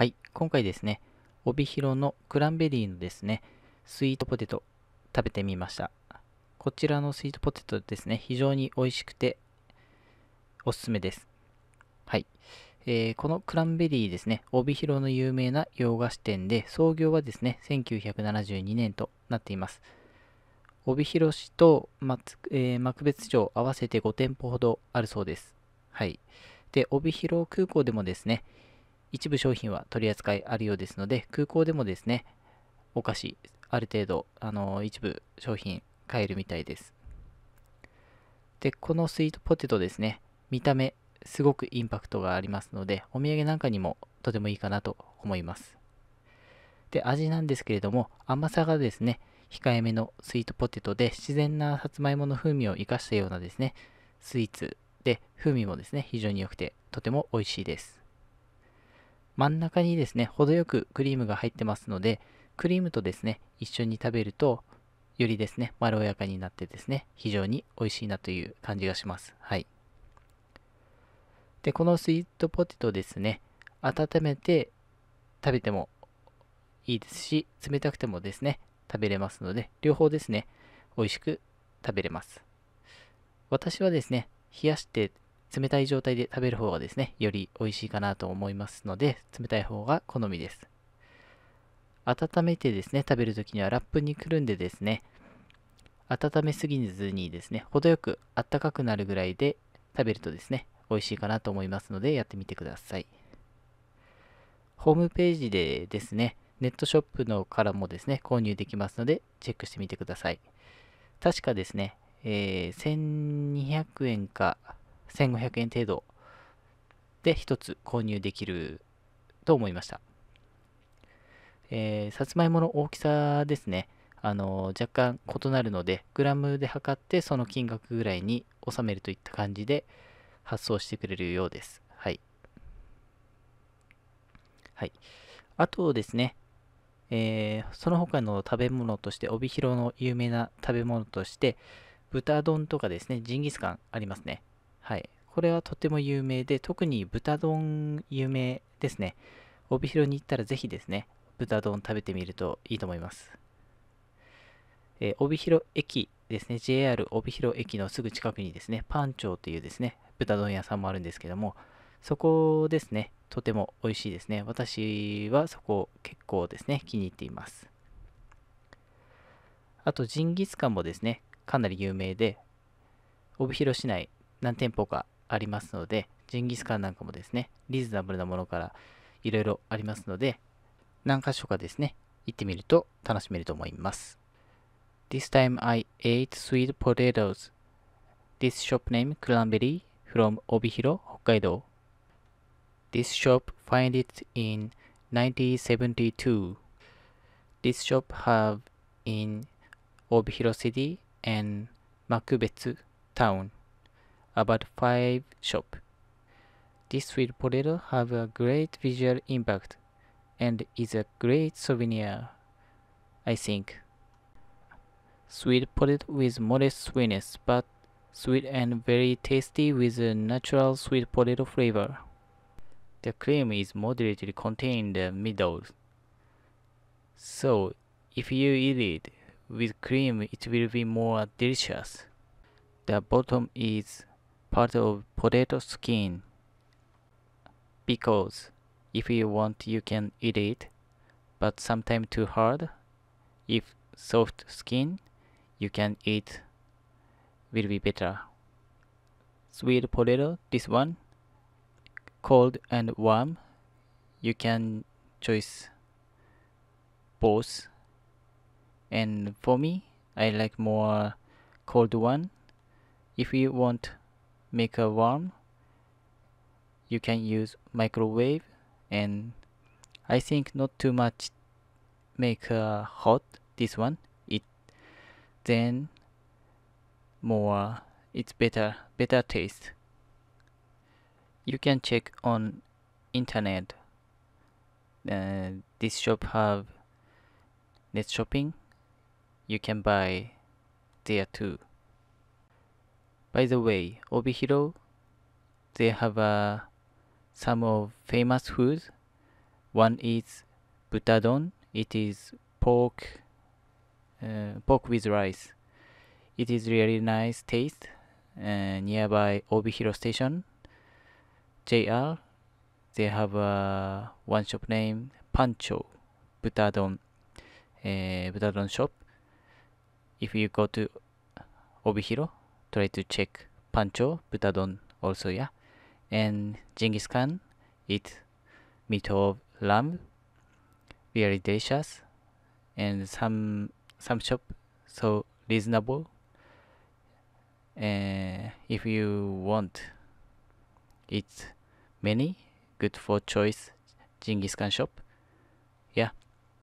はい、今回ですね、帯広のクランベリーのですね、スイートポテト食べてみました。こちらのスイートポテトですね、非常に美味しくておすすめです。はい。えー、このクランベリーですね、帯広の有名な洋菓子店で、創業はですね、1972年となっています。帯広市と、まえー、幕別町合わせて5店舗ほどあるそうです。はい。で、帯広空港でもですね、一部商品は取り扱いあるようですので、空港でもですね、お菓子、ある程度、あの一部商品買えるみたいです。で、このスイートポテトですね、見た目、すごくインパクトがありますので、お土産なんかにもとてもいいかなと思います。で、味なんですけれども、甘さがですね、控えめのスイートポテトで、自然なさつまいもの風味を生かしたようなですね、スイーツで、風味もですね、非常に良くて、とても美味しいです。真ん中にですね、程よくクリームが入ってますので、クリームとですね、一緒に食べると、よりですね、まろやかになってですね、非常に美味しいなという感じがします。はい。で、このスイートポテトですね、温めて食べてもいいですし、冷たくてもですね、食べれますので、両方ですね、美味しく食べれます。私はですね、冷やして冷たい状態で食べる方がですね、より美味しいかなと思いますので、冷たい方が好みです。温めてですね、食べるときにはラップにくるんでですね、温めすぎずにですね、程よく温かくなるぐらいで食べるとですね、美味しいかなと思いますので、やってみてください。ホームページでですね、ネットショップのからもですね、購入できますので、チェックしてみてください。確かですね、えー、1200円か1500円程度で1つ購入できると思いました。えー、さつまいもの大きさですね。あの若干異なるので、グラムで測ってその金額ぐらいに収めるといった感じで発送してくれるようです。はい。はい。あとですね、えー、その他の食べ物として、帯広の有名な食べ物として、豚丼とかですね、ジンギスカンありますね。はい。これはとても有名で、特に豚丼有名ですね。帯広に行ったらぜひですね、豚丼食べてみるといいと思います。えー、帯広駅ですね、JR 帯広駅のすぐ近くにですね、パンチョウというですね、豚丼屋さんもあるんですけども、そこですね、とても美味しいですね。私はそこ結構ですね、気に入っています。あと、ジンギスカンもですね、かなり有名で、帯広市内何店舗かありますので、ジンギスカンなんかもですね、リーズナブルなものからいろいろありますので、何箇所かですね、行ってみると楽しめると思います。This time I ate sweet potatoes. This shop name Cranberry from Obihiro, Hokkaido. This shop find it in 1972. This shop have in Obihiro City and Makubetsu Town. about 5 shop. This sweet potato have a great visual impact and is a great souvenir, I think. Sweet potato with modest sweetness but sweet and very tasty with a natural sweet potato flavor. The cream is moderately contained in the middle. So, if you eat it with cream, it will be more delicious. The bottom is part of potato skin because if you want you can eat it but sometimes too hard if soft skin you can eat will be better sweet potato this one cold and warm you can choose both and for me I like more cold one if you want make a warm you can use microwave and I think not too much make a hot this one it then more it's better better taste you can check on internet uh, this shop have net shopping you can buy there too by the way, Obihiro, they have uh, some of famous foods. One is butadon. It is pork, uh, pork with rice. It is really nice taste. Uh, nearby Obihiro station, JR, they have uh, one shop name Pancho Butadon, uh, Butadon shop. If you go to Obihiro, try to check Pancho, Butadon also, yeah. And Genghis Khan eat meat of lamb, very delicious, and some some shop so reasonable. And eh, if you want, it's many good for choice Genghis Khan shop